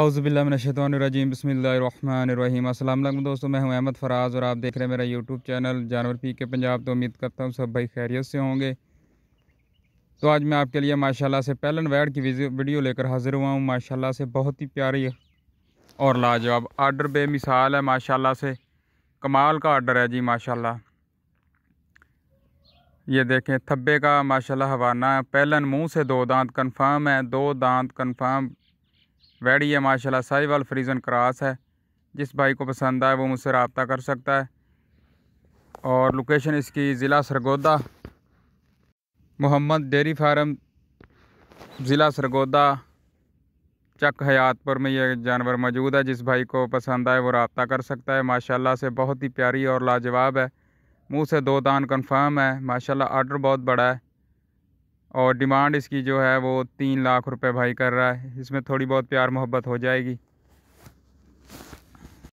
अउज़बिल्लाशतवानरजीम बसमीम असल दोस्तों मैं हूं अहमद फराज और आप देख रहे हैं मेरा यूट्यूब चैनल जानवर पी के पंजाब तो उम्मीद करता हूं सब भाई खैरियत से होंगे तो आज मैं आपके लिए माशाल्लाह से पैलन वैड की वीडियो लेकर हाज़िर हुआ हूं माशाल्लाह से बहुत ही प्यारी और लाजवाब आर्डर बेमिसाल है माशाला से कमाल का आर्डर है जी माशा ये देखें थब्बे का माशा हवाना पैलन मुँह से दो दांत कन्फर्म है दो दांत कन्फर्म वैडी है माशाल्लाह साहिवाल फ्रीज़न क्रॉस है जिस भाई को पसंद आए वो मुझसे रबता कर सकता है और लोकेशन इसकी ज़िला सरगोदा मोहम्मद डेरी फार्म ज़िला सरगोदा चक हयातपुर में ये जानवर मौजूद है जिस भाई को पसंद आए वो रबता कर सकता है माशाल्लाह से बहुत ही प्यारी और लाजवाब है मुंह से दो दान कन्फर्म है माशाल्लाह आर्डर बहुत बड़ा है और डिमांड इसकी जो है वो तीन लाख रुपए भाई कर रहा है इसमें थोड़ी बहुत प्यार मोहब्बत हो जाएगी